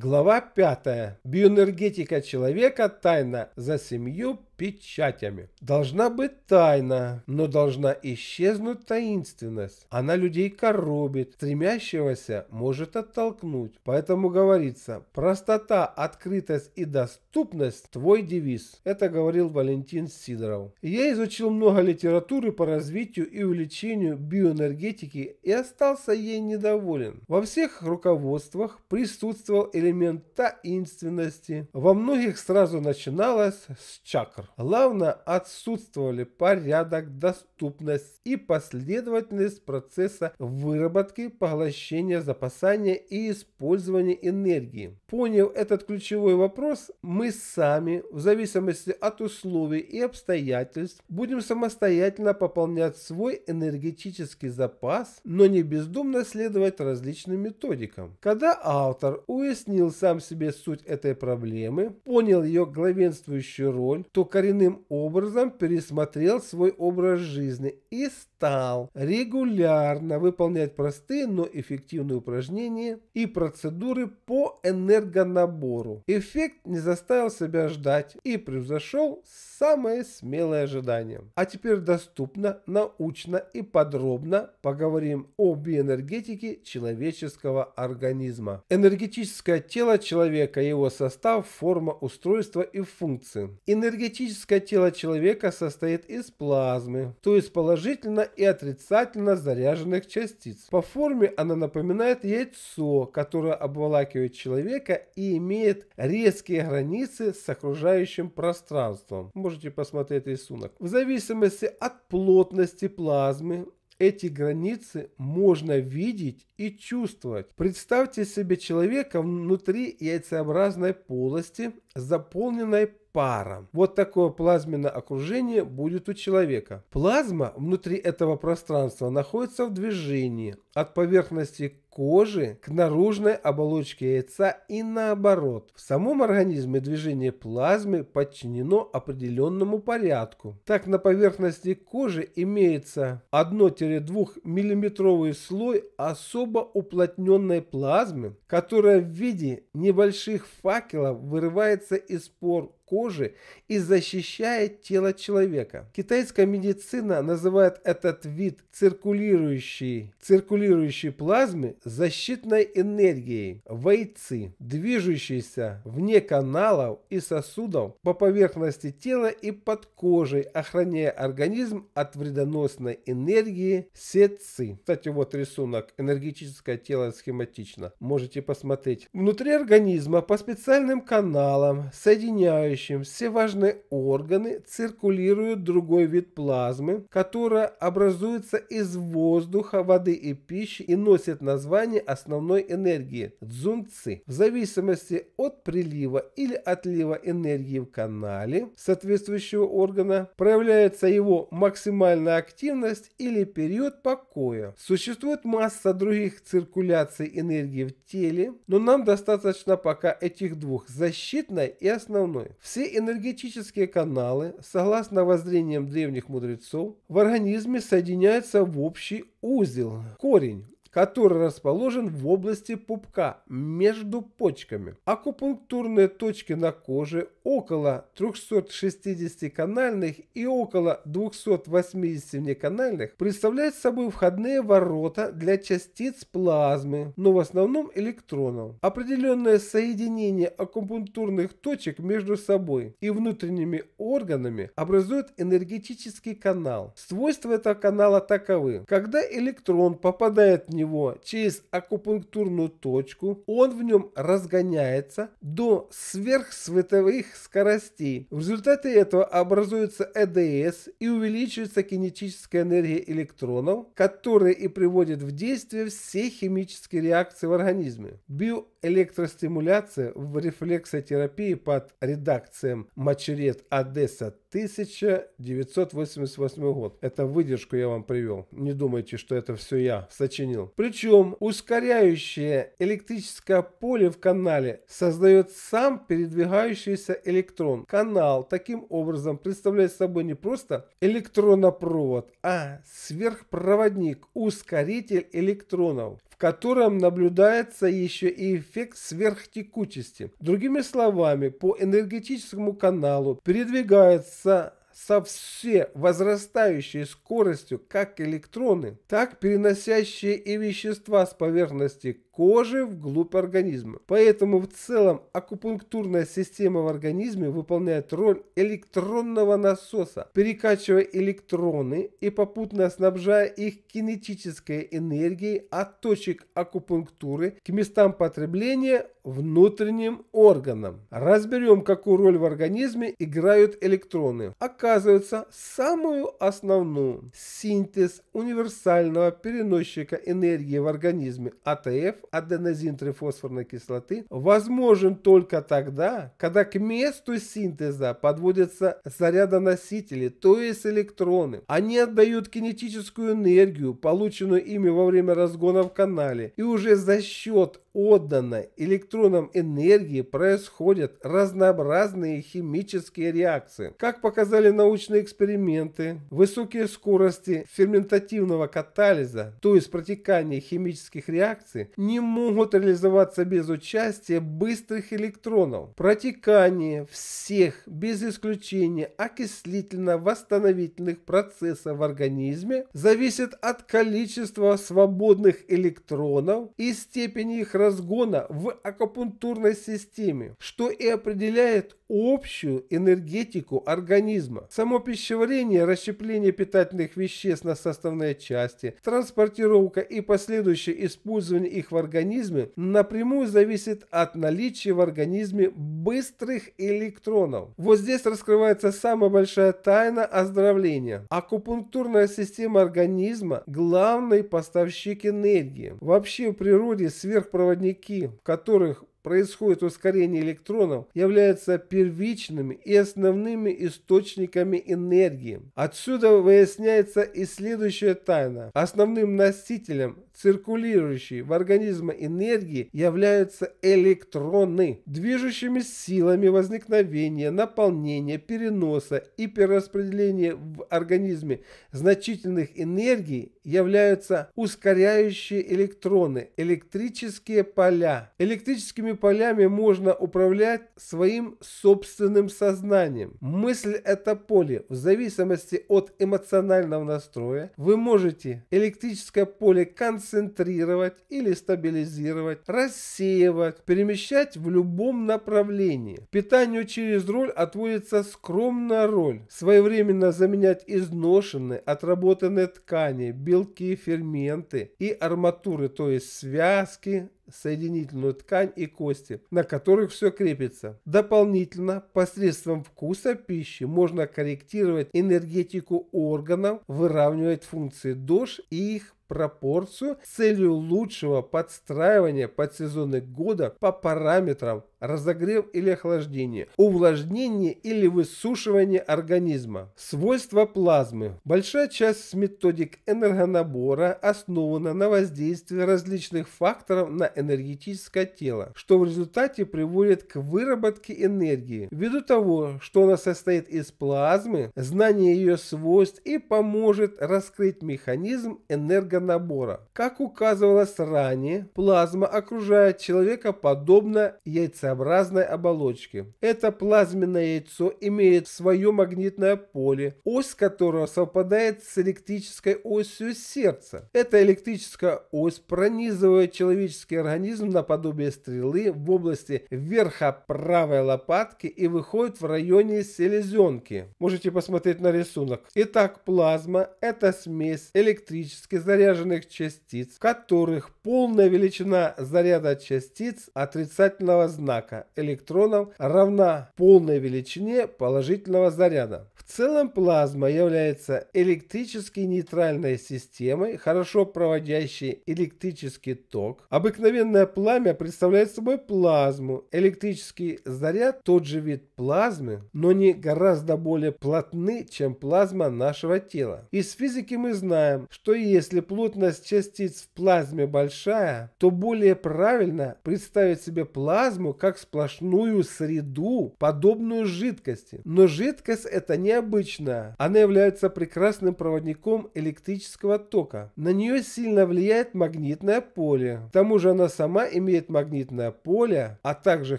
Глава 5. Биоэнергетика человека. Тайна за семью печатями. Должна быть тайна, но должна исчезнуть таинственность. Она людей коробит, стремящегося может оттолкнуть. Поэтому говорится, простота, открытость и доступность – твой девиз. Это говорил Валентин Сидоров. Я изучил много литературы по развитию и увеличению биоэнергетики и остался ей недоволен. Во всех руководствах присутствовал элемент таинственности. Во многих сразу начиналось с чакр вариантов. Главное, отсутствовали порядок, доступность и последовательность процесса выработки, поглощения, запасания и использования энергии. Поняв этот ключевой вопрос, мы сами, в зависимости от условий и обстоятельств, будем самостоятельно пополнять свой энергетический запас, но не бездумно следовать различным методикам. Когда автор уяснил сам себе суть этой проблемы, понял ее главенствующую роль, то, коренным образом пересмотрел свой образ жизни и стал регулярно выполнять простые, но эффективные упражнения и процедуры по энергонабору. Эффект не заставил себя ждать и превзошел самое смелое ожидание. А теперь доступно, научно и подробно поговорим о биоэнергетике человеческого организма. Энергетическое тело человека, его состав, форма, устройство и функции. Энергетическое тело человека состоит из плазмы, то есть положительно и отрицательно заряженных частиц. По форме она напоминает яйцо, которое обволакивает человека и имеет резкие границы с окружающим пространством. Можете посмотреть рисунок. В зависимости от плотности плазмы эти границы можно видеть и чувствовать. Представьте себе человека внутри яйцеобразной полости, заполненной паром. Вот такое плазменное окружение будет у человека. Плазма внутри этого пространства находится в движении от поверхности кожи к наружной оболочке яйца и наоборот. В самом организме движение плазмы подчинено определенному порядку. Так на поверхности кожи имеется 1-2 мм слой особо уплотненной плазмы, которая в виде небольших факелов вырывается из пор кожи и защищает тело человека. Китайская медицина называет этот вид циркулирующей, циркулирующей плазмы защитной энергией войцы, движущиеся вне каналов и сосудов по поверхности тела и под кожей, охраняя организм от вредоносной энергии сетцы. Кстати, вот рисунок энергетическое тело схематично. Можете посмотреть. Внутри организма по специальным каналам, соединяющим все важные органы, циркулирует другой вид плазмы, которая образуется из воздуха, воды и пищи и носит название название основной энергии – дзунцы. В зависимости от прилива или отлива энергии в канале соответствующего органа проявляется его максимальная активность или период покоя. Существует масса других циркуляций энергии в теле, но нам достаточно пока этих двух – защитной и основной. Все энергетические каналы, согласно воззрениям древних мудрецов, в организме соединяются в общий узел, корень, который расположен в области пупка между почками. Акупунктурные точки на коже около 360 канальных и около 280 неканальных представляют собой входные ворота для частиц плазмы, но в основном электронов. Определенное соединение акупунктурных точек между собой и внутренними органами образует энергетический канал. Свойства этого канала таковы. Когда электрон попадает в него, его через акупунктурную точку, он в нем разгоняется до сверхсветовых скоростей. В результате этого образуется ЭДС и увеличивается кинетическая энергия электронов, которая и приводит в действие все химические реакции в организме. Биоэлектростимуляция в рефлексотерапии под редакцией Мачерет Одесса 1988 год. Это выдержку я вам привел. Не думайте, что это все я сочинил. Причем ускоряющее электрическое поле в канале создает сам передвигающийся электрон. Канал таким образом представляет собой не просто электронопровод, а сверхпроводник, ускоритель электронов, в котором наблюдается еще и эффект сверхтекучести. Другими словами, по энергетическому каналу передвигается со все возрастающей скоростью как электроны, так переносящие и вещества с поверхности кожи вглубь организма. Поэтому в целом акупунктурная система в организме выполняет роль электронного насоса, перекачивая электроны и попутно снабжая их кинетической энергией от точек акупунктуры к местам потребления внутренним органам. Разберем, какую роль в организме играют электроны. Оказывается, самую основную синтез универсального переносчика энергии в организме АТФ аденозин-трифосфорной кислоты возможен только тогда, когда к месту синтеза подводятся зарядоносители, то есть электроны. Они отдают кинетическую энергию, полученную ими во время разгона в канале, и уже за счет отданной электронам энергии происходят разнообразные химические реакции. Как показали научные эксперименты, высокие скорости ферментативного катализа, то есть протекания химических реакций, не могут реализоваться без участия быстрых электронов. Протекание всех, без исключения окислительно-восстановительных процессов в организме зависит от количества свободных электронов и степени их разгона в акупунктурной системе, что и определяет общую энергетику организма. Само пищеварение, расщепление питательных веществ на составные части, транспортировка и последующее использование их в организме напрямую зависит от наличия в организме быстрых электронов. Вот здесь раскрывается самая большая тайна оздоровления. Акупунктурная система организма – главный поставщик энергии. Вообще в природе сверхпроводительные Проводники, в которых происходит ускорение электронов, являются первичными и основными источниками энергии. Отсюда выясняется и следующая тайна. Основным носителем циркулирующей в организме энергии являются электроны, движущими силами возникновения, наполнения, переноса и перераспределения в организме значительных энергий являются ускоряющие электроны, электрические поля. Электрическими полями можно управлять своим собственным сознанием. Мысль – это поле. В зависимости от эмоционального настроя вы можете электрическое поле концентрировать концентрировать или стабилизировать, рассеивать, перемещать в любом направлении. Питанию через роль отводится скромная роль, своевременно заменять изношенные, отработанные ткани, белки, ферменты и арматуры, то есть связки, соединительную ткань и кости, на которых все крепится. Дополнительно, посредством вкуса пищи можно корректировать энергетику органов, выравнивать функции дож и их пропорцию с целью лучшего подстраивания под сезоны года по параметрам разогрев или охлаждение, увлажнение или высушивание организма. Свойства плазмы. Большая часть методик энергонабора основана на воздействии различных факторов на энергетическое тело, что в результате приводит к выработке энергии. Ввиду того, что она состоит из плазмы, знание ее свойств и поможет раскрыть механизм энергонабора. Как указывалось ранее, плазма окружает человека подобно яйца образной оболочки. Это плазменное яйцо имеет свое магнитное поле, ось которого совпадает с электрической осью сердца. Эта электрическая ось пронизывает человеческий организм наподобие стрелы в области верха правой лопатки и выходит в районе селезенки. Можете посмотреть на рисунок. Итак, плазма – это смесь электрически заряженных частиц, в которых полная величина заряда частиц отрицательного знака однако, электронов равна полной величине положительного заряда. В целом плазма является электрически нейтральной системой, хорошо проводящей электрический ток. Обыкновенное пламя представляет собой плазму. Электрический заряд – тот же вид плазмы, но не гораздо более плотны, чем плазма нашего тела. Из физики мы знаем, что если плотность частиц в плазме большая, то более правильно представить себе плазму как как сплошную среду, подобную жидкости. Но жидкость это необычная. Она является прекрасным проводником электрического тока. На нее сильно влияет магнитное поле. К тому же она сама имеет магнитное поле, а также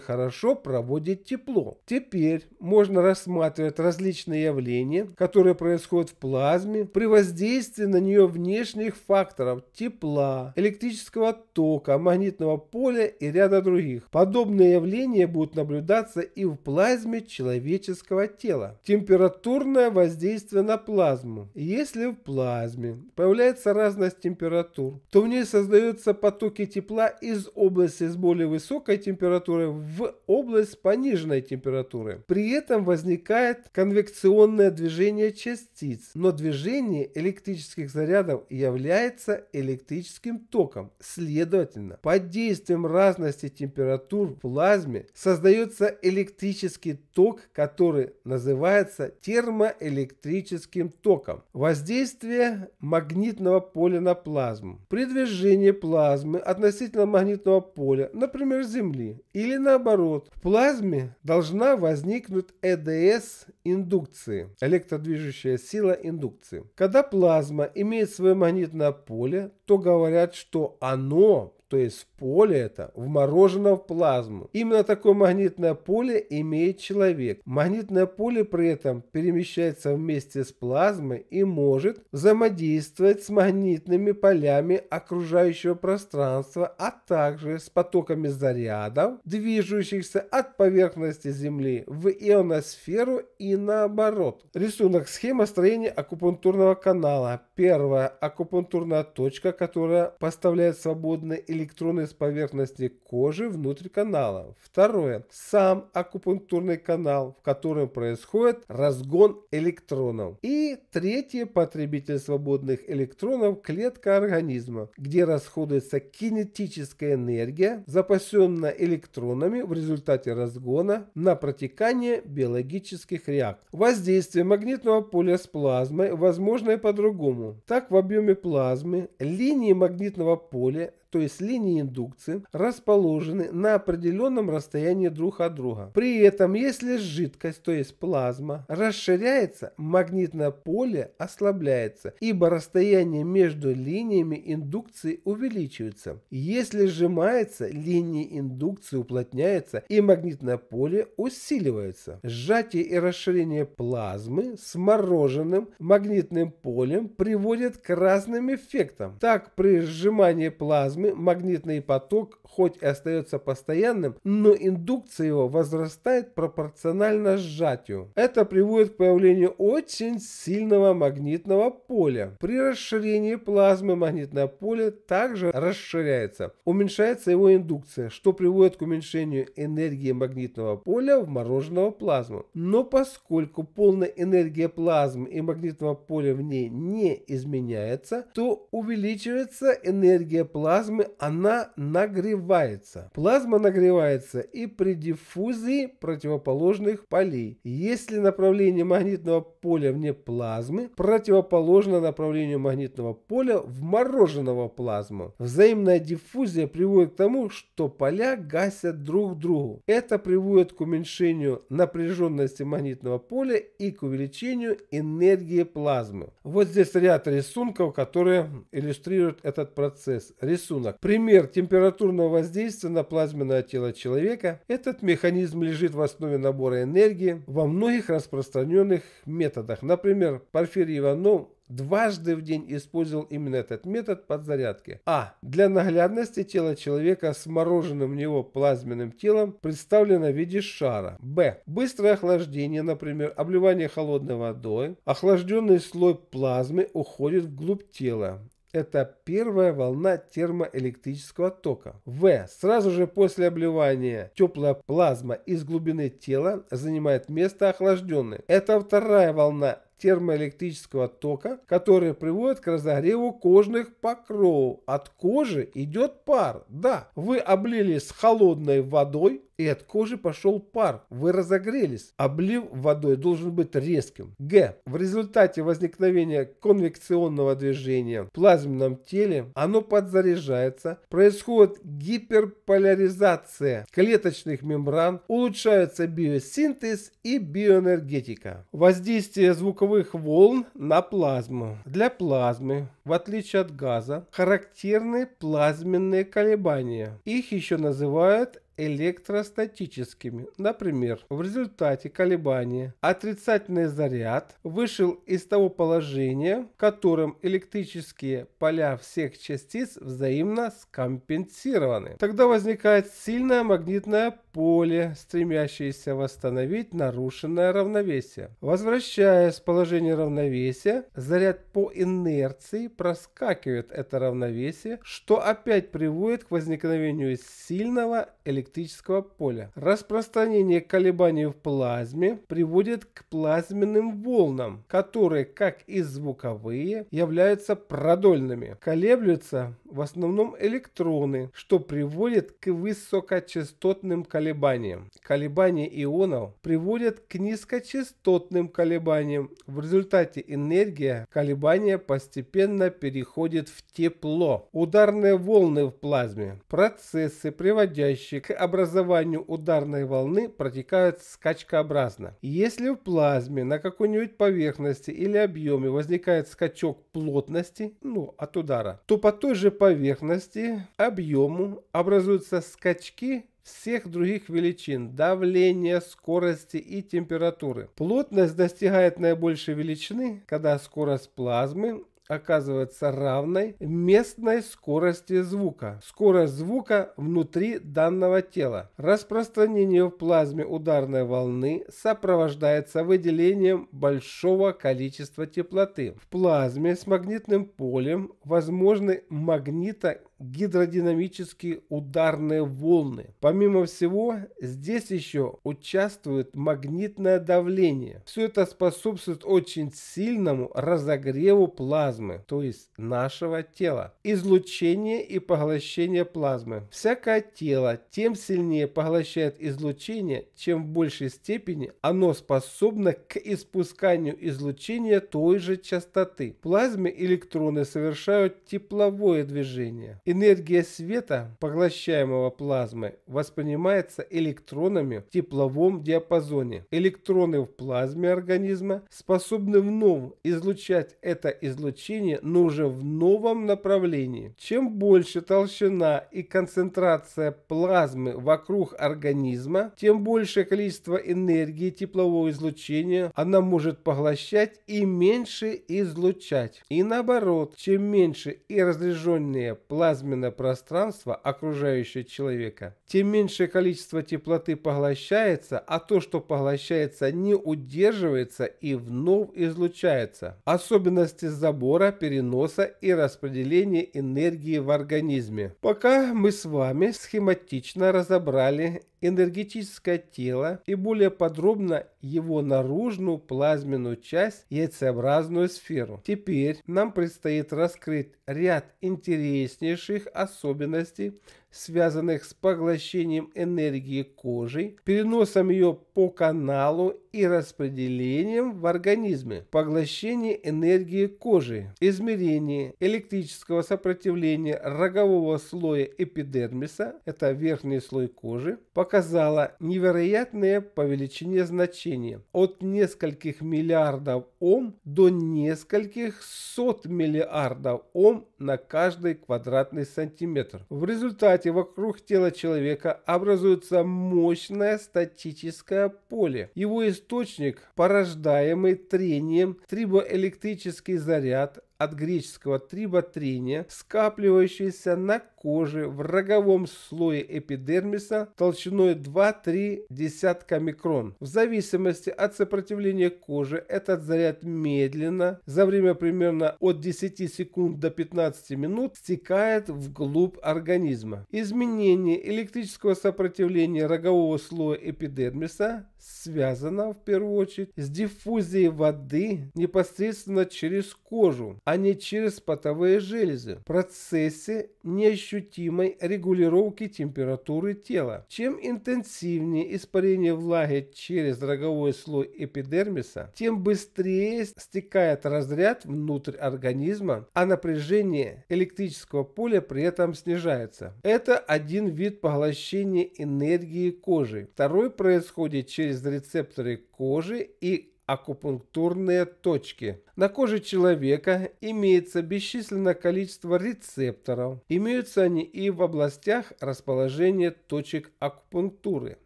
хорошо проводит тепло. Теперь можно рассматривать различные явления, которые происходят в плазме при воздействии на нее внешних факторов тепла, электрического тока, магнитного поля и ряда других. Подобные явления будут наблюдаться и в плазме человеческого тела. Температурное воздействие на плазму. Если в плазме появляется разность температур, то в ней создаются потоки тепла из области с более высокой температурой в область с пониженной температуры. При этом возникает конвекционное движение частиц, но движение электрических зарядов является электрическим током. Следовательно, под действием разности температур плазмы плазме создается электрический ток, который называется термоэлектрическим током. Воздействие магнитного поля на плазму. При движении плазмы относительно магнитного поля, например, Земли, или наоборот, в плазме должна возникнуть ЭДС индукции, электродвижущая сила индукции. Когда плазма имеет свое магнитное поле, то говорят, что оно, то есть поле это вморожено в плазму. Именно такое магнитное поле имеет человек. Магнитное поле при этом перемещается вместе с плазмой и может взаимодействовать с магнитными полями окружающего пространства, а также с потоками зарядов, движущихся от поверхности Земли в ионосферу и наоборот. Рисунок схема строения акупунктурного канала. Первая акупунктурная точка, которая поставляет свободные электроны с поверхности кожи внутрь канала. Второе. Сам акупунктурный канал, в котором происходит разгон электронов. И третье. Потребитель свободных электронов – клетка организма, где расходуется кинетическая энергия, запасенная электронами в результате разгона на протекание биологических реакций. Воздействие магнитного поля с плазмой возможно и по-другому. Так в объеме плазмы линии магнитного поля то есть линии индукции, расположены на определенном расстоянии друг от друга. При этом, если жидкость, то есть плазма, расширяется, магнитное поле ослабляется, ибо расстояние между линиями индукции увеличивается. Если сжимается, линии индукции уплотняются и магнитное поле усиливается. Сжатие и расширение плазмы с мороженым магнитным полем приводит к разным эффектам. Так, при сжимании плазмы магнитный поток хоть и остается постоянным, но индукция его возрастает пропорционально сжатию. Это приводит к появлению очень сильного магнитного поля. При расширении плазмы магнитное поле также расширяется. Уменьшается его индукция, что приводит к уменьшению энергии магнитного поля в мороженого плазму. Но поскольку полная энергия плазмы и магнитного поля в ней не изменяется, то увеличивается энергия плазмы плазмы она нагревается. Плазма нагревается и при диффузии противоположных полей. Если направление магнитного поля вне плазмы противоположно направлению магнитного поля вмороженного плазму. Взаимная диффузия приводит к тому, что поля гасят друг другу. Это приводит к уменьшению напряженности магнитного поля и к увеличению энергии плазмы. Вот здесь ряд рисунков, которые иллюстрируют этот процесс. Рисунок рисунок. Пример температурного воздействия на плазменное тело человека. Этот механизм лежит в основе набора энергии во многих распространенных методах. Например, Порфирий Иванов дважды в день использовал именно этот метод подзарядки. А. Для наглядности тело человека с мороженым в него плазменным телом представлено в виде шара. Б. Быстрое охлаждение, например, обливание холодной водой. Охлажденный слой плазмы уходит вглубь тела. Это первая волна термоэлектрического тока. В. Сразу же после обливания теплая плазма из глубины тела занимает место охлажденной. Это вторая волна термоэлектрического тока, который приводит к разогреву кожных покровов. От кожи идет пар. Да, вы облились холодной водой, и от кожи пошел пар. Вы разогрелись. Облив водой должен быть резким. Г. В результате возникновения конвекционного движения в плазменном теле оно подзаряжается, происходит гиперполяризация клеточных мембран, улучшается биосинтез и биоэнергетика. Воздействие звукового тепловых волн на плазму. Для плазмы, в отличие от газа, характерны плазменные колебания. Их еще называют электростатическими. Например, в результате колебания отрицательный заряд вышел из того положения, в котором электрические поля всех частиц взаимно скомпенсированы. Тогда возникает сильное магнитное поле, стремящееся восстановить нарушенное равновесие. Возвращаясь в положение равновесия, заряд по инерции проскакивает это равновесие, что опять приводит к возникновению сильного электрического электрического поля. Распространение колебаний в плазме приводит к плазменным волнам, которые, как и звуковые, являются продольными. Колеблются в основном электроны, что приводит к высокочастотным колебаниям. Колебания ионов приводят к низкочастотным колебаниям. В результате энергия колебания постепенно переходит в тепло. Ударные волны в плазме – процессы, приводящие к к образованию ударной волны протекают скачкообразно. Если в плазме на какой-нибудь поверхности или объеме возникает скачок плотности, ну, от удара, то по той же поверхности, объему образуются скачки всех других величин – давления, скорости и температуры. Плотность достигает наибольшей величины, когда скорость плазмы оказывается равной местной скорости звука, скорость звука внутри данного тела. Распространение в плазме ударной волны сопровождается выделением большого количества теплоты. В плазме с магнитным полем возможны магнито гидродинамические ударные волны. Помимо всего, здесь еще участвует магнитное давление. Все это способствует очень сильному разогреву плазмы, то есть нашего тела. Излучение и поглощение плазмы. Всякое тело тем сильнее поглощает излучение, чем в большей степени оно способно к испусканию излучения той же частоты. В плазме электроны совершают тепловое движение. Энергия света, поглощаемого плазмой, воспринимается электронами в тепловом диапазоне. Электроны в плазме организма способны вновь излучать это излучение, но уже в новом направлении. Чем больше толщина и концентрация плазмы вокруг организма, тем большее количество энергии теплового излучения она может поглощать и меньше излучать. И наоборот, чем меньше и разряженные плазмы плазменное пространство, окружающее человека, тем меньшее количество теплоты поглощается, а то, что поглощается, не удерживается и вновь излучается. Особенности забора, переноса и распределения энергии в организме. Пока мы с вами схематично разобрали энергетическое тело и более подробно его наружную плазменную часть яйцеобразную сферу. Теперь нам предстоит раскрыть ряд интереснейших больших особенностей связанных с поглощением энергии кожей, переносом ее по каналу и распределением в организме, поглощение энергии кожи, измерение электрического сопротивления рогового слоя эпидермиса, это верхний слой кожи, показало невероятное по величине значение от нескольких миллиардов Ом до нескольких сот миллиардов Ом на каждый квадратный сантиметр. В результате результате вокруг тела человека образуется мощное статическое поле. Его источник, порождаемый трением, трибоэлектрический заряд, от греческого триботрения, скапливающееся на коже в роговом слое эпидермиса толщиной 2-3 десятка микрон. В зависимости от сопротивления кожи этот заряд медленно, за время примерно от 10 секунд до 15 минут, стекает вглубь организма. Изменение электрического сопротивления рогового слоя эпидермиса связана в первую очередь с диффузией воды непосредственно через кожу, а не через потовые железы в процессе неощутимой регулировки температуры тела. Чем интенсивнее испарение влаги через роговой слой эпидермиса, тем быстрее стекает разряд внутрь организма, а напряжение электрического поля при этом снижается. Это один вид поглощения энергии кожи. Второй происходит через через рецепторы кожи и акупунктурные точки. На коже человека имеется бесчисленное количество рецепторов. Имеются они и в областях расположения точек акупунктуры.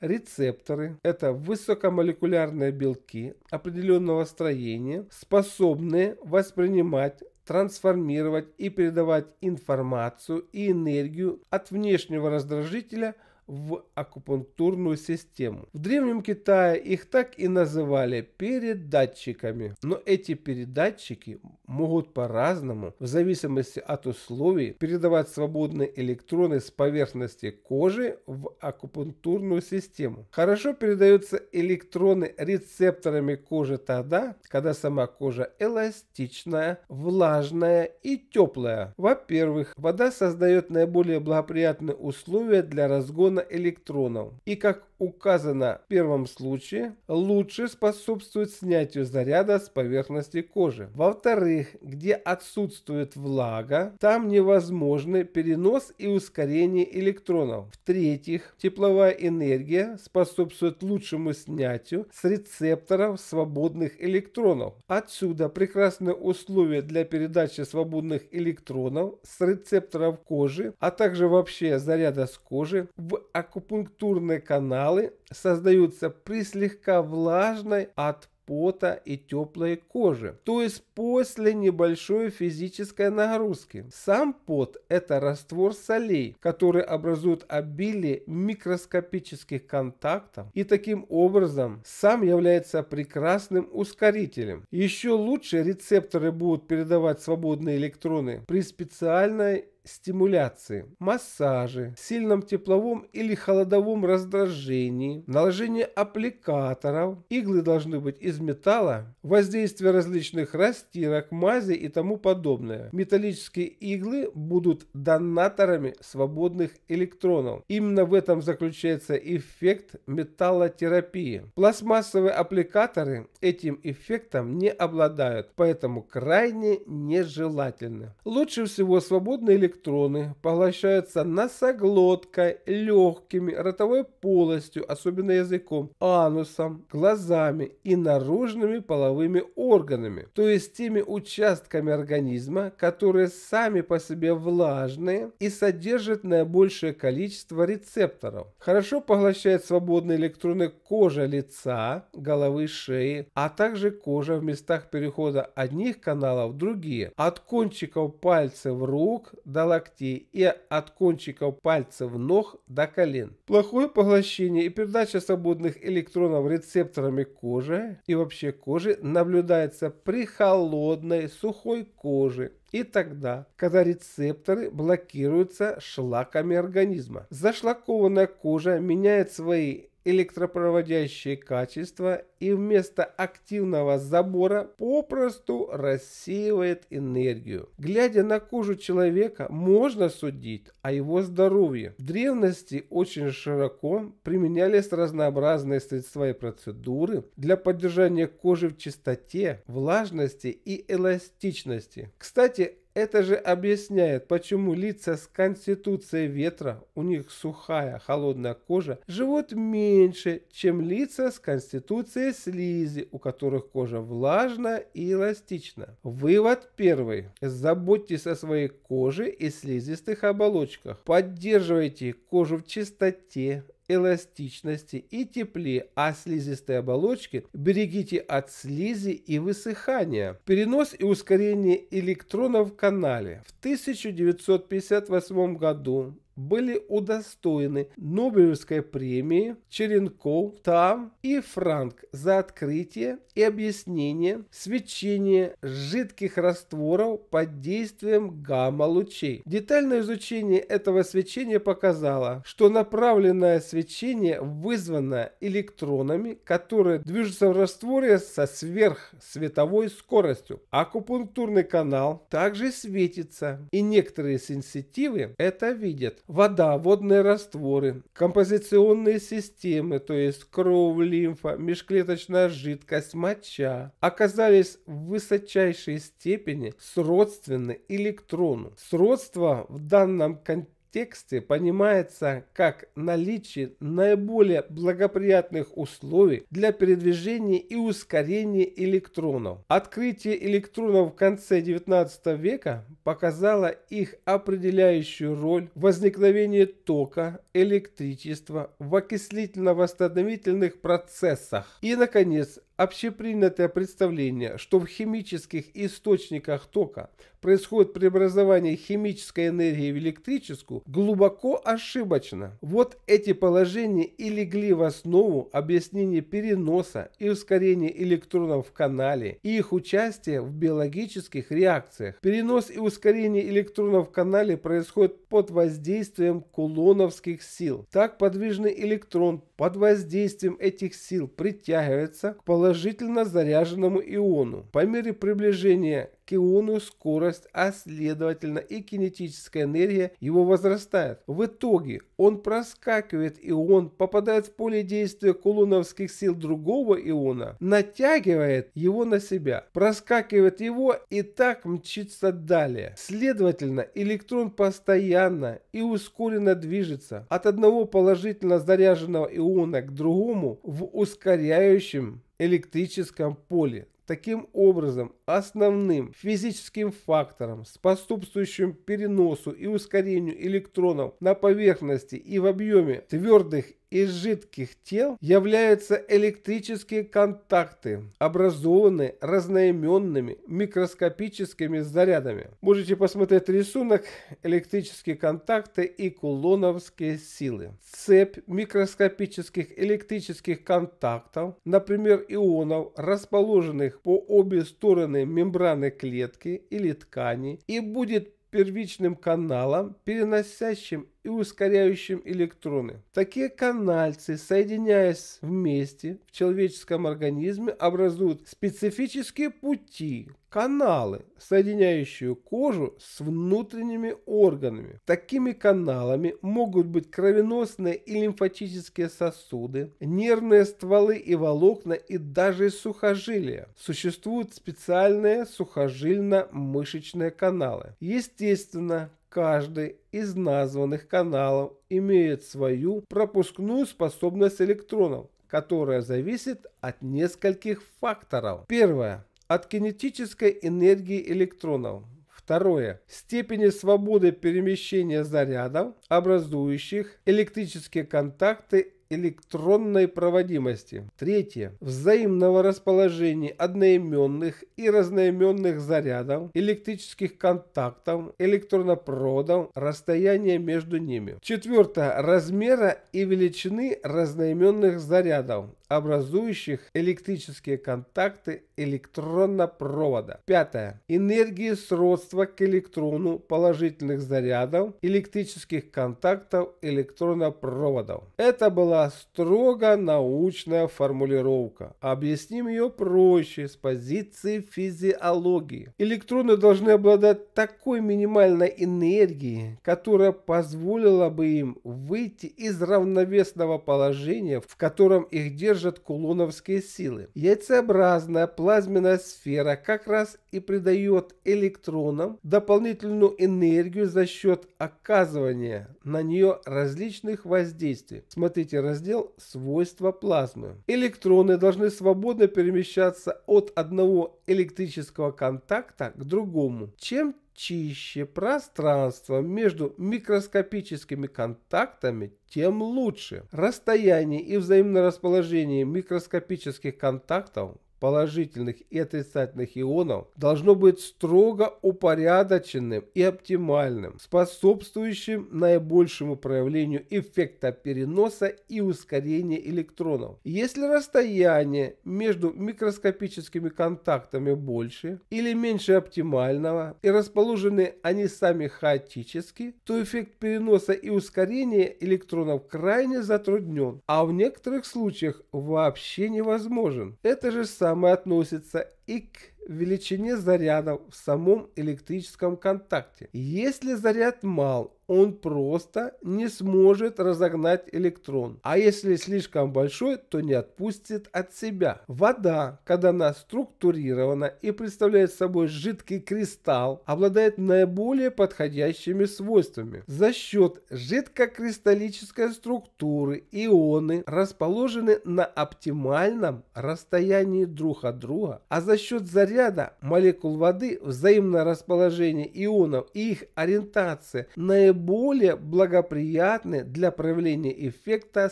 Рецепторы – это высокомолекулярные белки определенного строения, способные воспринимать трансформировать и передавать информацию и энергию от внешнего раздражителя – в акупунктурную систему. В Древнем Китае их так и называли передатчиками. Но эти передатчики могут по-разному, в зависимости от условий, передавать свободные электроны с поверхности кожи в акупунктурную систему. Хорошо передаются электроны рецепторами кожи тогда, когда сама кожа эластичная, влажная и теплая. Во-первых, вода создает наиболее благоприятные условия для разгона электронов и как указано в первом случае, лучше способствует снятию заряда с поверхности кожи. Во-вторых, где отсутствует влага, там невозможны перенос и ускорение электронов. В-третьих, тепловая энергия способствует лучшему снятию с рецепторов свободных электронов. Отсюда прекрасные условия для передачи свободных электронов с рецепторов кожи, а также вообще заряда с кожи в акупунктурный канал кристаллы создаются при слегка влажной от пота и теплой коже, то есть после небольшой физической нагрузки. Сам пот – это раствор солей, которые образуют обилие микроскопических контактов и таким образом сам является прекрасным ускорителем. Еще лучше рецепторы будут передавать свободные электроны при специальной стимуляции, массаже, сильном тепловом или холодовом раздражении, наложение аппликаторов, иглы должны быть из металла, воздействие различных растирок, мази и тому подобное. Металлические иглы будут донаторами свободных электронов. Именно в этом заключается эффект металлотерапии. Пластмассовые аппликаторы этим эффектом не обладают, поэтому крайне нежелательны. Лучше всего свободные электроны электроны поглощаются носоглоткой, легкими, ротовой полостью, особенно языком, анусом, глазами и наружными половыми органами, то есть теми участками организма, которые сами по себе влажные и содержат наибольшее количество рецепторов. Хорошо поглощает свободные электроны кожа лица, головы, шеи, а также кожа в местах перехода одних каналов в другие, от кончиков пальцев рук до локтей и от кончиков пальцев ног до колен. Плохое поглощение и передача свободных электронов рецепторами кожи и вообще кожи наблюдается при холодной сухой коже и тогда, когда рецепторы блокируются шлаками организма. Зашлакованная кожа меняет свои электропроводящие качества и вместо активного забора попросту рассеивает энергию. Глядя на кожу человека, можно судить о его здоровье. В древности очень широко применялись разнообразные средства и процедуры для поддержания кожи в чистоте, влажности и эластичности. Кстати, это же объясняет, почему лица с конституцией ветра, у них сухая, холодная кожа, живут меньше, чем лица с конституцией слизи, у которых кожа влажна и эластична. Вывод первый. Заботьтесь о своей коже и слизистых оболочках. Поддерживайте кожу в чистоте, эластичности и тепле, а слизистой оболочки берегите от слизи и высыхания. Перенос и ускорение электронов в канале. В 1958 году были удостоены Нобелевской премии Черенков, Там и Франк за открытие и объяснение свечения жидких растворов под действием гамма-лучей. Детальное изучение этого свечения показало, что направленное свечение вызвано электронами, которые движутся в растворе со сверхсветовой скоростью. Акупунктурный канал также светится, и некоторые сенситивы это видят вода, водные растворы, композиционные системы, то есть кровь, лимфа, межклеточная жидкость, моча, оказались в высочайшей степени сродственны электрону. Сродство в данном контексте тексте понимается как наличие наиболее благоприятных условий для передвижения и ускорения электронов. Открытие электронов в конце 19 века показало их определяющую роль в возникновении тока, электричества, в окислительно-восстановительных процессах и, наконец, Общепринятое представление, что в химических источниках тока происходит преобразование химической энергии в электрическую, глубоко ошибочно. Вот эти положения и легли в основу объяснения переноса и ускорения электронов в канале и их участия в биологических реакциях. Перенос и ускорение электронов в канале происходит под воздействием кулоновских сил. Так подвижный электрон под воздействием этих сил притягивается к положению положительно заряженному иону. По мере приближения к иону скорость, а следовательно и кинетическая энергия его возрастает. В итоге он проскакивает ион, попадает в поле действия кулоновских сил другого иона, натягивает его на себя, проскакивает его и так мчится далее. Следовательно, электрон постоянно и ускоренно движется от одного положительно заряженного иона к другому в ускоряющем электрическом поле. Таким образом, основным физическим фактором, способствующим переносу и ускорению электронов на поверхности и в объеме твердых из жидких тел являются электрические контакты, образованные разноименными микроскопическими зарядами. Можете посмотреть рисунок электрические контакты и кулоновские силы. Цепь микроскопических электрических контактов, например, ионов, расположенных по обе стороны мембраны клетки или ткани и будет первичным каналом, переносящим и ускоряющим электроны. Такие канальцы, соединяясь вместе в человеческом организме, образуют специфические пути, каналы, соединяющие кожу с внутренними органами. Такими каналами могут быть кровеносные и лимфатические сосуды, нервные стволы и волокна и даже сухожилия. Существуют специальные сухожильно-мышечные каналы. Естественно, Каждый из названных каналов имеет свою пропускную способность электронов, которая зависит от нескольких факторов. Первое. От кинетической энергии электронов. Второе. Степени свободы перемещения зарядов, образующих электрические контакты электронной проводимости. Третье. Взаимного расположения одноименных и разноименных зарядов, электрических контактов, электронопроводов, расстояния между ними. Четвертое. Размера и величины разноименных зарядов образующих электрические контакты электронно-провода. Пятое. Энергии сродства к электрону положительных зарядов электрических контактов электронопроводов. Это была строго научная формулировка. Объясним ее проще с позиции физиологии. Электроны должны обладать такой минимальной энергией, которая позволила бы им выйти из равновесного положения, в котором их держит держат кулоновские силы. Яйцеобразная плазменная сфера как раз и придает электронам дополнительную энергию за счет оказывания на нее различных воздействий. Смотрите раздел «Свойства плазмы». Электроны должны свободно перемещаться от одного электрического контакта к другому. Чем чище пространство между микроскопическими контактами, тем лучше. Расстояние и взаимное расположение микроскопических контактов положительных и отрицательных ионов должно быть строго упорядоченным и оптимальным, способствующим наибольшему проявлению эффекта переноса и ускорения электронов. Если расстояние между микроскопическими контактами больше или меньше оптимального и расположены они сами хаотически, то эффект переноса и ускорения электронов крайне затруднен, а в некоторых случаях вообще невозможен. Это же самое там относится и к величине заряда в самом электрическом контакте. Если заряд мал, он просто не сможет разогнать электрон, а если слишком большой, то не отпустит от себя. Вода, когда она структурирована и представляет собой жидкий кристалл, обладает наиболее подходящими свойствами. За счет жидкокристаллической структуры ионы расположены на оптимальном расстоянии друг от друга, а за счет заряда молекул воды взаимное расположение ионов и их ориентация наиболее благоприятны для проявления эффекта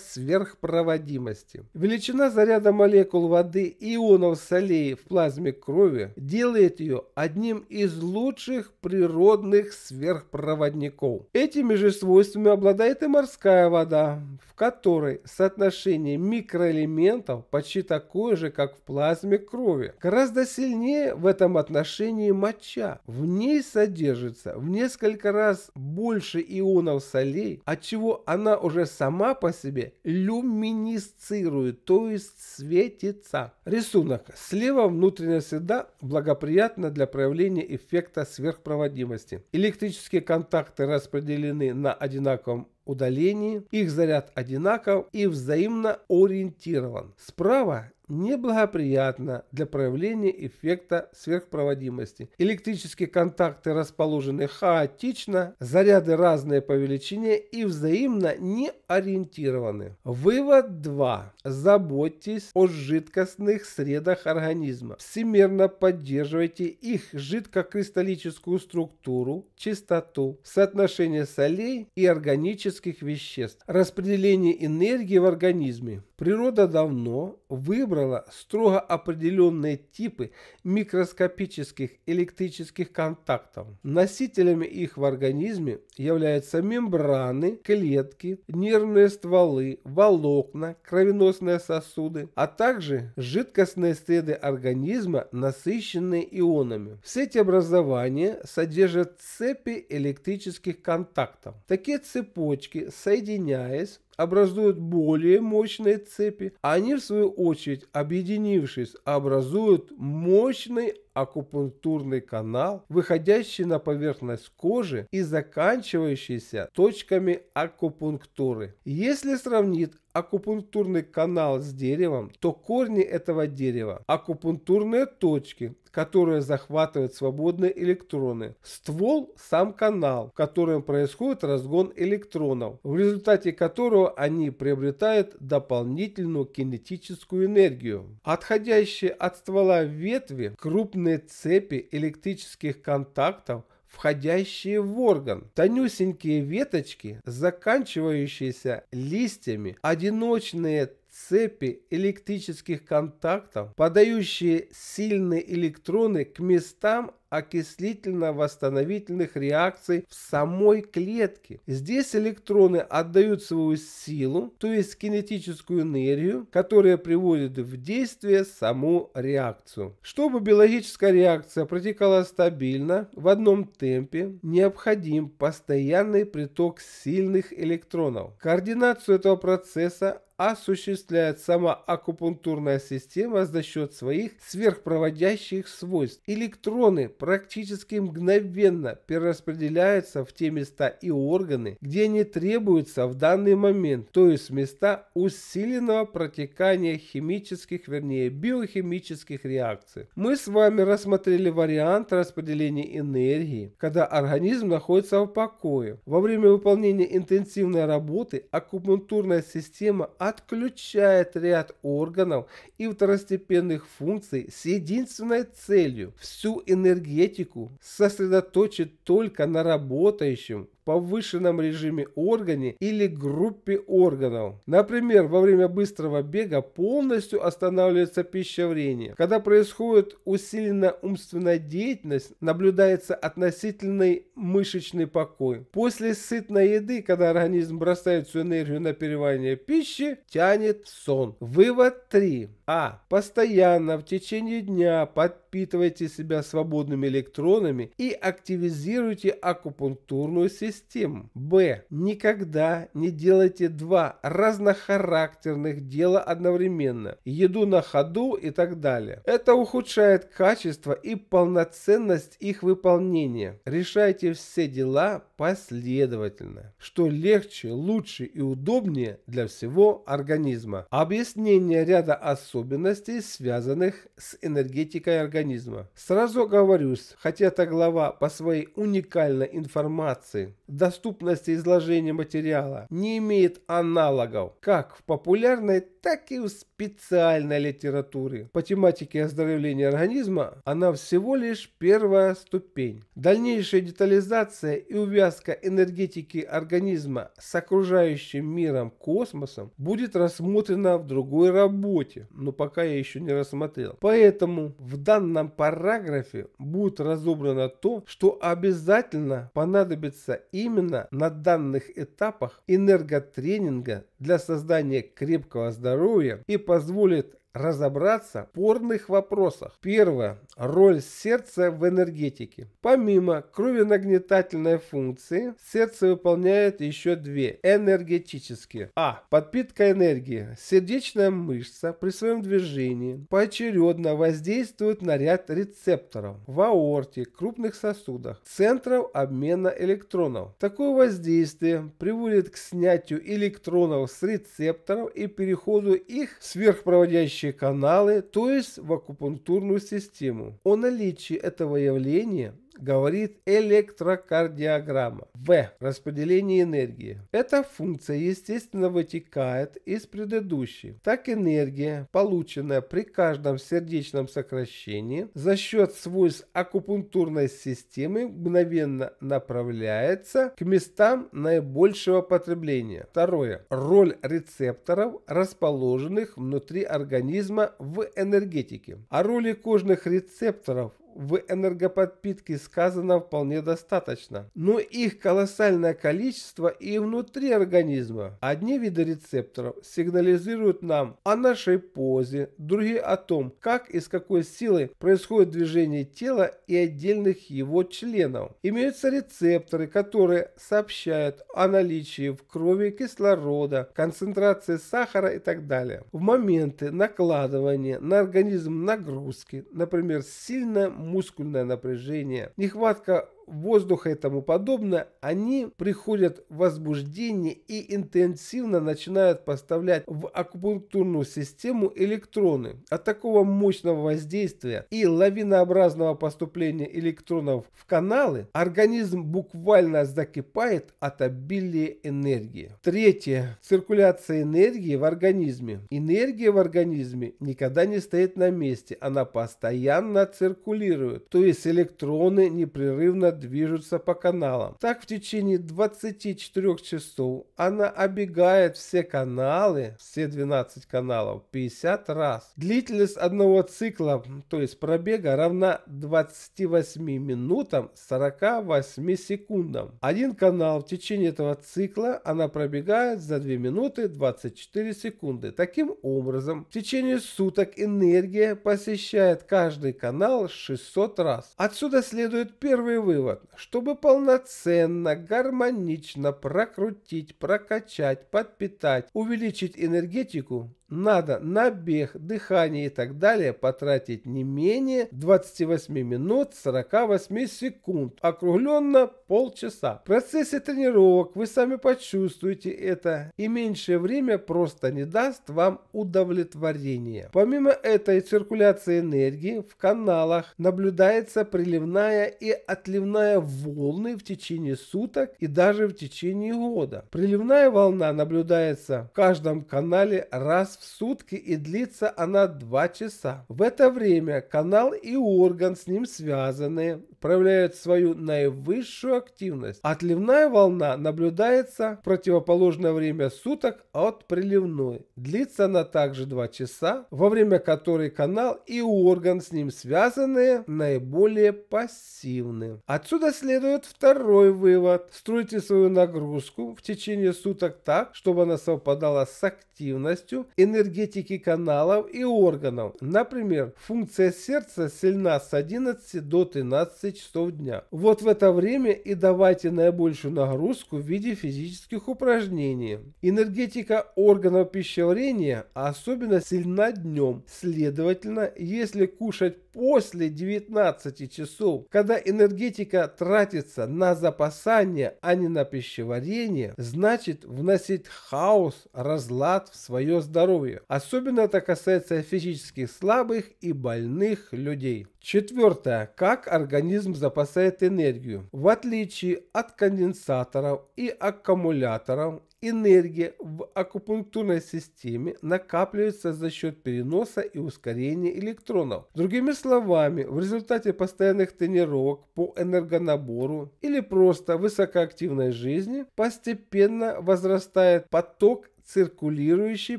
сверхпроводимости. Величина заряда молекул воды ионов солей в плазме крови делает ее одним из лучших природных сверхпроводников. Этими же свойствами обладает и морская вода, в которой соотношение микроэлементов почти такое же, как в плазме крови. Гораздо гораздо сильнее в этом отношении моча. В ней содержится в несколько раз больше ионов солей, отчего она уже сама по себе люминесцирует, то есть светится. Рисунок. Слева внутренняя среда благоприятна для проявления эффекта сверхпроводимости. Электрические контакты распределены на одинаковом удалении, их заряд одинаков и взаимно ориентирован. Справа неблагоприятно для проявления эффекта сверхпроводимости. Электрические контакты расположены хаотично, заряды разные по величине и взаимно не ориентированы. Вывод 2. Заботьтесь о жидкостных средах организма. Всемерно поддерживайте их жидкокристаллическую структуру, чистоту, соотношение солей и органических химических веществ, распределение энергии в организме. Природа давно выбрала строго определенные типы микроскопических электрических контактов. Носителями их в организме являются мембраны, клетки, нервные стволы, волокна, кровеносные сосуды, а также жидкостные среды организма, насыщенные ионами. Все эти образования содержат цепи электрических контактов. Такие цепочки, соединяясь, образуют более мощные цепи, они в свою очередь, объединившись, образуют мощный акупунктурный канал, выходящий на поверхность кожи и заканчивающийся точками акупунктуры. Если сравнить акупунктурный канал с деревом, то корни этого дерева – акупунктурные точки, которые захватывают свободные электроны. Ствол – сам канал, в котором происходит разгон электронов, в результате которого они приобретают дополнительную кинетическую энергию. Отходящие от ствола ветви крупные подобные цепи электрических контактов, входящие в орган. Тонюсенькие веточки, заканчивающиеся листьями, одиночные цепи электрических контактов, подающие сильные электроны к местам окислительно-восстановительных реакций в самой клетке. Здесь электроны отдают свою силу, то есть кинетическую энергию, которая приводит в действие саму реакцию. Чтобы биологическая реакция протекала стабильно, в одном темпе, необходим постоянный приток сильных электронов. Координацию этого процесса осуществляет сама акупунктурная система за счет своих сверхпроводящих свойств. Электроны практически мгновенно перераспределяются в те места и органы, где они требуются в данный момент, то есть места усиленного протекания химических, вернее биохимических реакций. Мы с вами рассмотрели вариант распределения энергии, когда организм находится в покое. Во время выполнения интенсивной работы акупунктурная система отключает ряд органов и второстепенных функций с единственной целью всю энергию энергетику сосредоточить только на работающем, повышенном режиме органе или группе органов. Например, во время быстрого бега полностью останавливается пищеварение. Когда происходит усиленная умственная деятельность, наблюдается относительный мышечный покой. После сытной еды, когда организм бросает всю энергию на переваривание пищи, тянет сон. Вывод 3. А. Постоянно в течение дня подпитывайте себя свободными электронами и активизируйте акупунктурную систему с тем. Б. Никогда не делайте два разнохарактерных дела одновременно. Еду на ходу и так далее. Это ухудшает качество и полноценность их выполнения. Решайте все дела последовательно, что легче, лучше и удобнее для всего организма. Объяснение ряда особенностей, связанных с энергетикой организма. Сразу оговорюсь, хотя эта глава по своей уникальной информации доступности изложения материала не имеет аналогов как в популярной, так и в специальной литературе. По тематике оздоровления организма она всего лишь первая ступень. Дальнейшая детализация и увязка энергетики организма с окружающим миром космосом будет рассмотрена в другой работе, но пока я еще не рассмотрел. Поэтому в данном параграфе будет разобрано то, что обязательно понадобится и именно на данных этапах энерготренинга для создания крепкого здоровья и позволит разобраться в порных вопросах. Первое. Роль сердца в энергетике. Помимо кровенагнетательной функции, сердце выполняет еще две энергетические. А. Подпитка энергии. Сердечная мышца при своем движении поочередно воздействует на ряд рецепторов в аорте, крупных сосудах, центров обмена электронов. Такое воздействие приводит к снятию электронов с рецепторов и переходу их в сверхпроводящие рабочие каналы, то есть в акупунктурную систему. О наличии этого явления говорит электрокардиограмма. В. Распределение энергии. Эта функция, естественно, вытекает из предыдущей. Так энергия, полученная при каждом сердечном сокращении, за счет свойств акупунктурной системы мгновенно направляется к местам наибольшего потребления. Второе. Роль рецепторов, расположенных внутри организма в энергетике. О роли кожных рецепторов в энергоподпитке сказано вполне достаточно. Но их колоссальное количество и внутри организма. Одни виды рецепторов сигнализируют нам о нашей позе, другие о том, как и с какой силой происходит движение тела и отдельных его членов. Имеются рецепторы, которые сообщают о наличии в крови кислорода, концентрации сахара и так далее. В моменты накладывания на организм нагрузки, например, сильное мускульное напряжение, нехватка воздуха и тому подобное, они приходят в возбуждение и интенсивно начинают поставлять в акупунктурную систему электроны. От такого мощного воздействия и лавинообразного поступления электронов в каналы организм буквально закипает от обилия энергии. Третье. Циркуляция энергии в организме. Энергия в организме никогда не стоит на месте, она постоянно циркулирует, то есть электроны непрерывно движутся по каналам. Так в течение 24 часов она обегает все каналы, все 12 каналов, 50 раз. Длительность одного цикла, то есть пробега, равна 28 минутам 48 секундам. Один канал в течение этого цикла она пробегает за 2 минуты 24 секунды. Таким образом, в течение суток энергия посещает каждый канал 600 раз. Отсюда следует первый вывод приватных, чтобы полноценно, гармонично прокрутить, прокачать, подпитать, увеличить энергетику надо на бег, дыхание и так далее потратить не менее 28 минут 48 секунд, округленно полчаса. В процессе тренировок вы сами почувствуете это, и меньшее время просто не даст вам удовлетворения. Помимо этой циркуляции энергии в каналах наблюдается приливная и отливная волны в течение суток и даже в течение года. Приливная волна наблюдается в каждом канале раз в в сутки и длится она 2 часа. В это время канал и орган с ним связаны, проявляют свою наивысшую активность. Отливная волна наблюдается в противоположное время суток от приливной. Длится она также 2 часа, во время которой канал и орган с ним связаны наиболее пассивны. Отсюда следует второй вывод. Стройте свою нагрузку в течение суток так, чтобы она совпадала с активностью и энергетики каналов и органов. Например, функция сердца сильна с 11 до 13 часов дня. Вот в это время и давайте наибольшую нагрузку в виде физических упражнений. Энергетика органов пищеварения особенно сильна днем. Следовательно, если кушать после 19 часов, когда энергетика тратится на запасание, а не на пищеварение, значит вносить хаос, разлад в свое здоровье. Особенно это касается физически слабых и больных людей. Четвертое. Как организм запасает энергию. В отличие от конденсаторов и аккумуляторов, Энергия в акупунктурной системе накапливается за счет переноса и ускорения электронов. Другими словами, в результате постоянных тренировок по энергонабору или просто высокоактивной жизни постепенно возрастает поток циркулирующей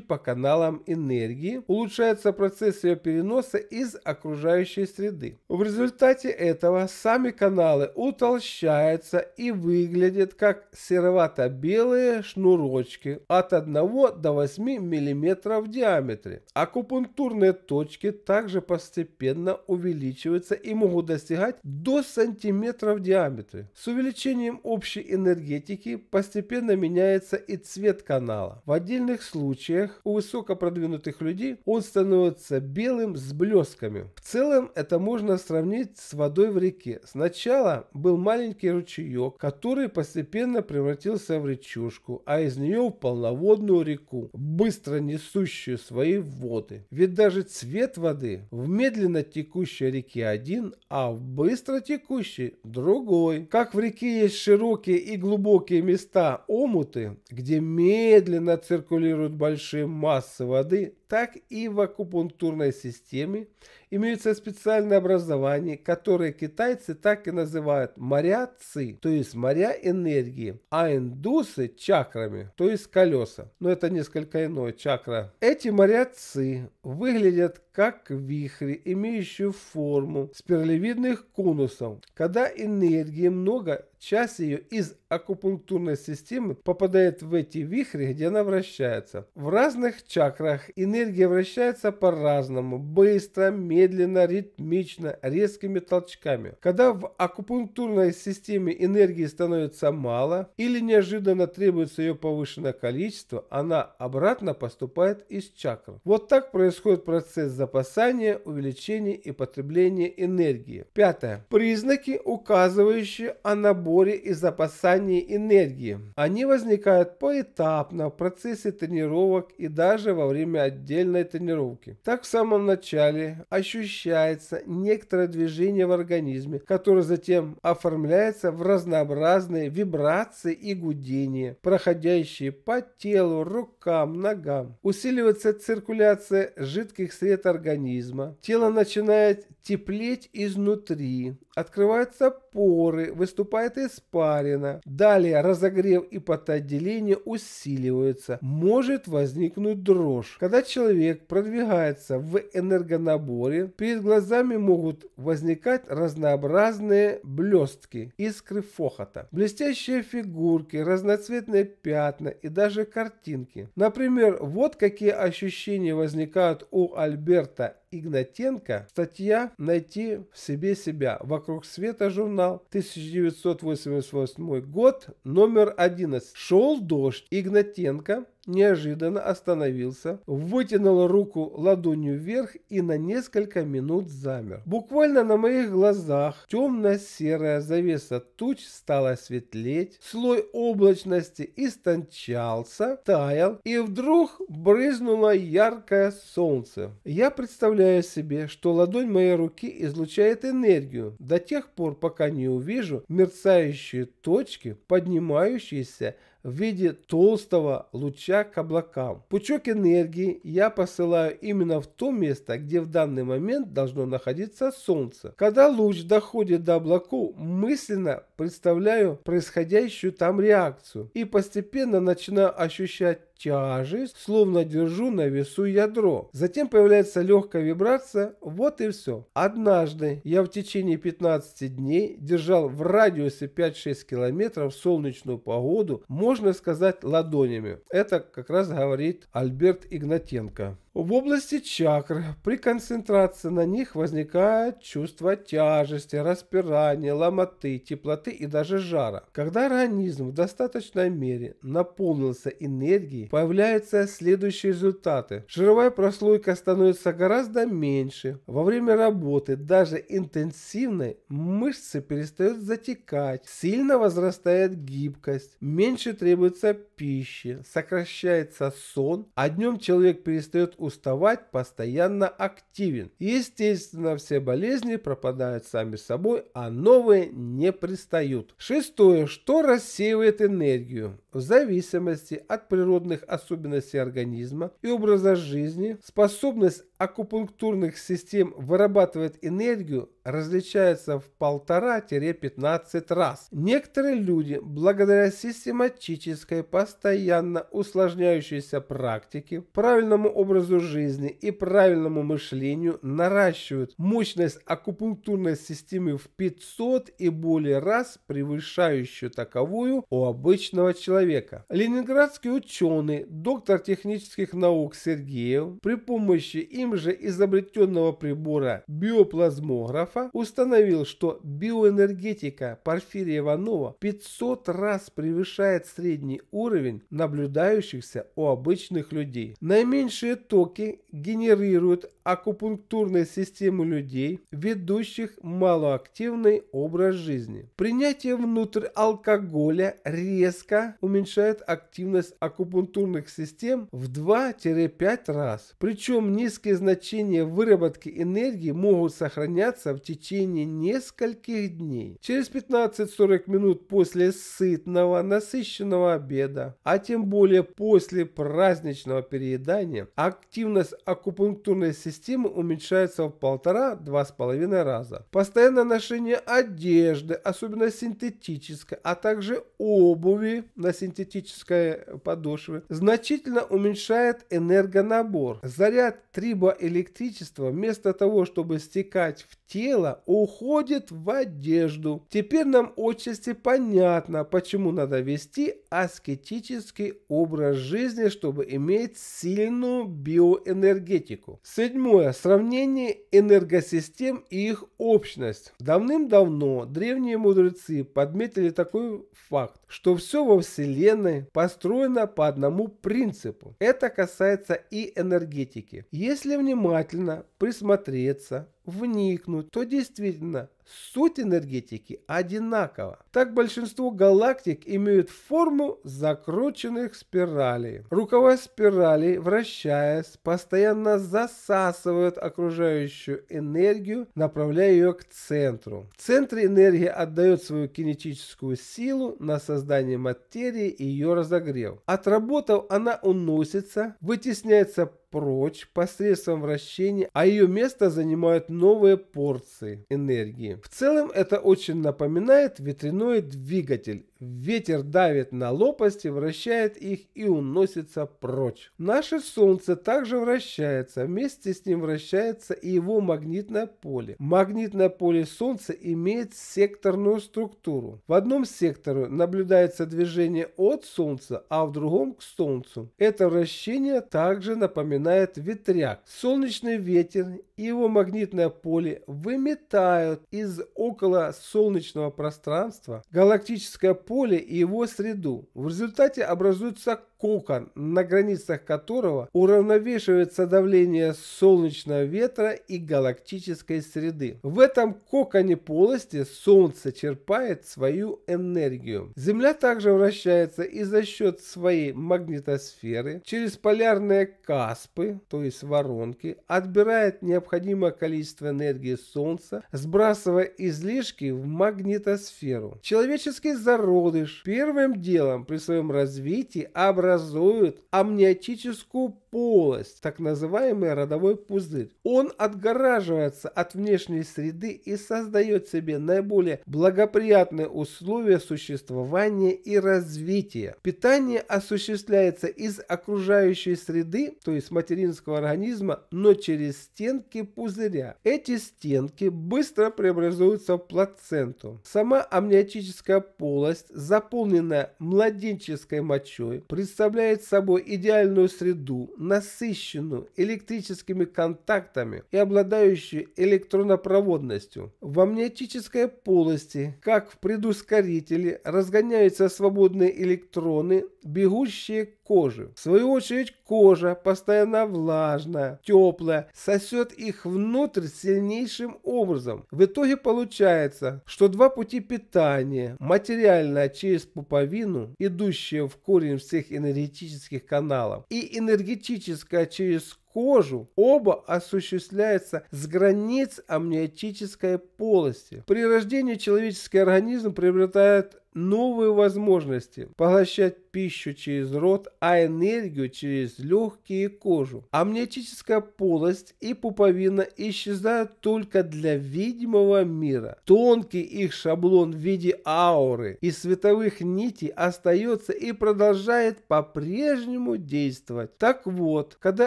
по каналам энергии, улучшается процесс ее переноса из окружающей среды. В результате этого сами каналы утолщаются и выглядят как серовато-белые шнурочки от 1 до 8 мм в диаметре. Акупунктурные точки также постепенно увеличиваются и могут достигать до сантиметра в диаметре. С увеличением общей энергетики постепенно меняется и цвет канала. В отдельных случаях у высокопродвинутых людей он становится белым с блесками. В целом это можно сравнить с водой в реке. Сначала был маленький ручеек, который постепенно превратился в речушку, а из нее в полноводную реку, быстро несущую свои воды. Ведь даже цвет воды в медленно текущей реке один, а в быстро текущей другой. Как в реке есть широкие и глубокие места омуты, где медленно циркулируют большие массы воды, так и в акупунктурной системе имеются специальные образования, которые китайцы так и называют моря ци, то есть моря энергии, а индусы чакрами, то есть колеса. Но это несколько иное чакра. Эти моря ци выглядят как вихри, имеющие форму спиралевидных конусов. Когда энергии много, Часть ее из акупунктурной системы попадает в эти вихри, где она вращается. В разных чакрах энергия вращается по-разному, быстро, медленно, ритмично, резкими толчками. Когда в акупунктурной системе энергии становится мало или неожиданно требуется ее повышенное количество, она обратно поступает из чакр. Вот так происходит процесс запасания, увеличения и потребления энергии. Пятое. Признаки, указывающие набор наборе и запасании энергии. Они возникают поэтапно в процессе тренировок и даже во время отдельной тренировки. Так в самом начале ощущается некоторое движение в организме, которое затем оформляется в разнообразные вибрации и гудения, проходящие по телу, рукам, рукам, ногам. Усиливается циркуляция жидких сред организма. Тело начинает теплеть изнутри. Открываются поры, выступает испарина. Далее разогрев и потоотделение усиливаются. Может возникнуть дрожь. Когда человек продвигается в энергонаборе, перед глазами могут возникать разнообразные блестки, искры фохота, блестящие фигурки, разноцветные пятна и даже картинки. Например, вот какие ощущения возникают у Альберта Игнатенко статья «Найти в себе себя. Вокруг света журнал. 1988 год. Номер 11». Шел дождь. Игнатенко неожиданно остановился, вытянул руку ладонью вверх и на несколько минут замер. Буквально на моих глазах темно-серая завеса туч стала светлеть, слой облачности истончался, таял, и вдруг брызнуло яркое солнце. Я представляю представляя себе, что ладонь моей руки излучает энергию до тех пор, пока не увижу мерцающие точки, поднимающиеся в виде толстого луча к облакам. Пучок энергии я посылаю именно в то место, где в данный момент должно находиться Солнце. Когда луч доходит до облаков, мысленно представляю происходящую там реакцию и постепенно начинаю ощущать тяжесть, словно держу на весу ядро. Затем появляется легкая вибрация, вот и все. Однажды я в течение 15 дней держал в радиусе 5-6 километров солнечную погоду, можно сказать, ладонями. Это как раз говорит Альберт Игнатенко. В области чакр при концентрации на них возникает чувство тяжести, распирания, ломоты, теплоты и даже жара. Когда организм в достаточной мере наполнился энергией, появляются следующие результаты. Жировая прослойка становится гораздо меньше. Во время работы, даже интенсивной, мышцы перестают затекать. Сильно возрастает гибкость. Меньше требуется пищи. Сокращается сон. А днем человек перестает уставать, постоянно активен. Естественно, все болезни пропадают сами собой, а новые не пристают. Шестое, что рассеивает энергию? в зависимости от природных особенностей организма и образа жизни, способность акупунктурных систем вырабатывать энергию различается в 15 пятнадцать раз. Некоторые люди, благодаря систематической, постоянно усложняющейся практике, правильному образу жизни и правильному мышлению наращивают мощность акупунктурной системы в 500 и более раз превышающую таковую у обычного человека человека. Ленинградский ученый, доктор технических наук Сергеев при помощи им же изобретенного прибора биоплазмографа установил, что биоэнергетика Порфирия Иванова 500 раз превышает средний уровень наблюдающихся у обычных людей. Наименьшие токи генерируют акупунктурные системы людей, ведущих малоактивный образ жизни. Принятие внутрь алкоголя резко уменьшает уменьшает активность акупунктурных систем в 2-5 раз. Причем низкие значения выработки энергии могут сохраняться в течение нескольких дней. Через 15-40 минут после сытного, насыщенного обеда, а тем более после праздничного переедания, активность акупунктурной системы уменьшается в полтора-два с половиной раза. Постоянное ношение одежды, особенно синтетической, а также обуви на синтетической подошвы, значительно уменьшает энергонабор. Заряд трибоэлектричества вместо того, чтобы стекать в тело, уходит в одежду. Теперь нам отчасти понятно, почему надо вести аскетический образ жизни, чтобы иметь сильную биоэнергетику. Седьмое. Сравнение энергосистем и их общность. Давным-давно древние мудрецы подметили такой факт что все во Вселенной построено по одному принципу. Это касается и энергетики. Если внимательно присмотреться, вникнуть, то действительно суть энергетики одинакова. Так большинство галактик имеют форму закрученных спиралей. Рукава спирали, вращаясь, постоянно засасывают окружающую энергию, направляя ее к центру. В центре энергия отдает свою кинетическую силу на создание материи и ее разогрев. Отработав, она уносится, вытесняется прочь посредством вращения, а ее место занимают новые порции энергии. В целом это очень напоминает ветряной двигатель Ветер давит на лопасти, вращает их и уносится прочь. Наше Солнце также вращается, вместе с ним вращается и его магнитное поле. Магнитное поле Солнца имеет секторную структуру. В одном секторе наблюдается движение от Солнца, а в другом к Солнцу. Это вращение также напоминает ветряк. Солнечный ветер и его магнитное поле выметают из около солнечного пространства галактическое поле и его среду. В результате образуется кокон, на границах которого уравновешивается давление солнечного ветра и галактической среды. В этом коконе полости Солнце черпает свою энергию. Земля также вращается и за счет своей магнитосферы через полярные каспы, то есть воронки, отбирает необходимое количество энергии Солнца, сбрасывая излишки в магнитосферу. Человеческий зародыш первым делом при своем развитии образует образуют амниотическую полость, так называемый родовой пузырь. Он отгораживается от внешней среды и создает себе наиболее благоприятные условия существования и развития. Питание осуществляется из окружающей среды, то есть материнского организма, но через стенки пузыря. Эти стенки быстро преобразуются в плаценту. Сама амниотическая полость, заполненная младенческой мочой, представляет собой идеальную среду, насыщенную электрическими контактами и обладающую электронопроводностью. В амниотической полости, как в предускорителе, разгоняются свободные электроны, бегущие кожи. В свою очередь кожа постоянно влажная, теплая, сосет их внутрь сильнейшим образом. В итоге получается, что два пути питания, материальное через пуповину, идущее в корень всех энергетических каналов, и энергетическое через кожу, оба осуществляются с границ амниотической полости. При рождении человеческий организм приобретает новые возможности поглощать пищу через рот, а энергию через легкие и кожу. Амниотическая полость и пуповина исчезают только для видимого мира. Тонкий их шаблон в виде ауры и световых нитей остается и продолжает по-прежнему действовать. Так вот, когда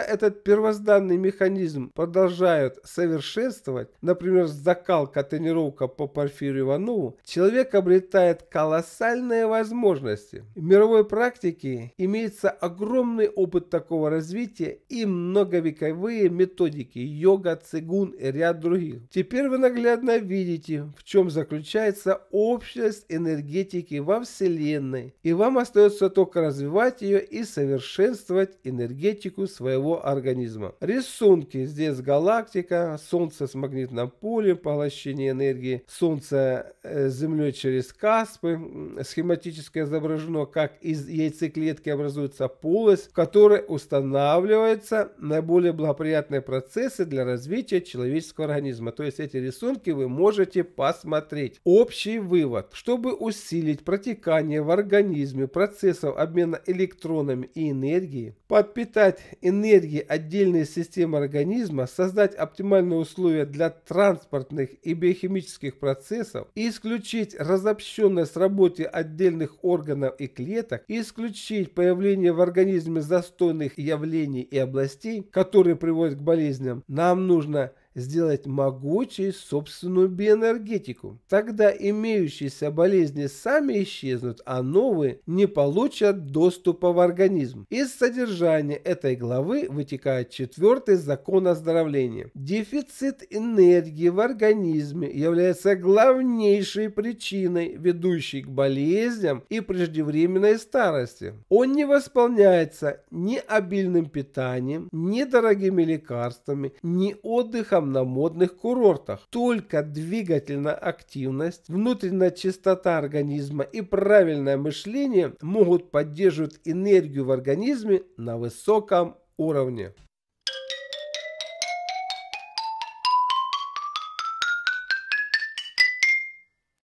этот первозданный механизм продолжают совершенствовать, например, закалка, тренировка по Порфирию Иванову, человек обретает колоссальные возможности. Мировой практике имеется огромный опыт такого развития и многовековые методики йога, цигун и ряд других. Теперь вы наглядно видите, в чем заключается общность энергетики во Вселенной, и вам остается только развивать ее и совершенствовать энергетику своего организма. Рисунки. Здесь галактика, Солнце с магнитным полем, поглощение энергии Солнца э, Землей через Каспы. Схематически изображено, как из яйцеклетки образуется полость, в которой устанавливаются наиболее благоприятные процессы для развития человеческого организма. То есть эти рисунки вы можете посмотреть. Общий вывод. Чтобы усилить протекание в организме процессов обмена электронами и энергией, подпитать энергией отдельные системы организма, создать оптимальные условия для транспортных и биохимических процессов, исключить разобщенность в работе отдельных органов и клеток, исключить появление в организме застойных явлений и областей, которые приводят к болезням, нам нужно – сделать могучей собственную биоэнергетику. Тогда имеющиеся болезни сами исчезнут, а новые не получат доступа в организм. Из содержания этой главы вытекает четвертый закон оздоровления. Дефицит энергии в организме является главнейшей причиной, ведущей к болезням и преждевременной старости. Он не восполняется ни обильным питанием, ни дорогими лекарствами, ни отдыхом там на модных курортах. Только двигательная активность, внутренняя чистота организма и правильное мышление могут поддерживать энергию в организме на высоком уровне.